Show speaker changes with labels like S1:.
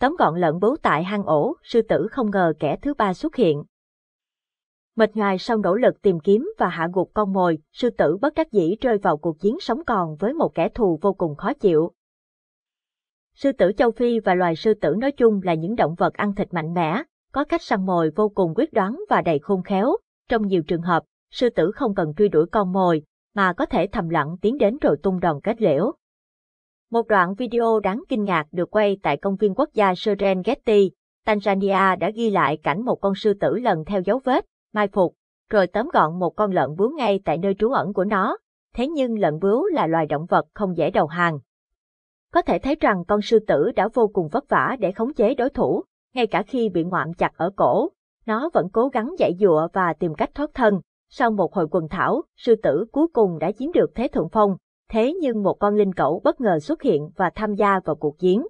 S1: tóm gọn lợn bấu tại hang ổ, sư tử không ngờ kẻ thứ ba xuất hiện. Mệt nhoài sau nỗ lực tìm kiếm và hạ gục con mồi, sư tử bất đắc dĩ rơi vào cuộc chiến sống còn với một kẻ thù vô cùng khó chịu. Sư tử châu Phi và loài sư tử nói chung là những động vật ăn thịt mạnh mẽ, có cách săn mồi vô cùng quyết đoán và đầy khôn khéo. Trong nhiều trường hợp, sư tử không cần truy đuổi con mồi, mà có thể thầm lặng tiến đến rồi tung đòn kết liễu. Một đoạn video đáng kinh ngạc được quay tại công viên quốc gia Serengeti, Tanzania đã ghi lại cảnh một con sư tử lần theo dấu vết, mai phục, rồi tóm gọn một con lợn bướu ngay tại nơi trú ẩn của nó. Thế nhưng lợn bướu là loài động vật không dễ đầu hàng. Có thể thấy rằng con sư tử đã vô cùng vất vả để khống chế đối thủ, ngay cả khi bị ngoạm chặt ở cổ, nó vẫn cố gắng dạy dụa và tìm cách thoát thân. Sau một hồi quần thảo, sư tử cuối cùng đã chiếm được thế thượng phong, thế nhưng một con linh cẩu bất ngờ xuất hiện và tham gia vào cuộc chiến.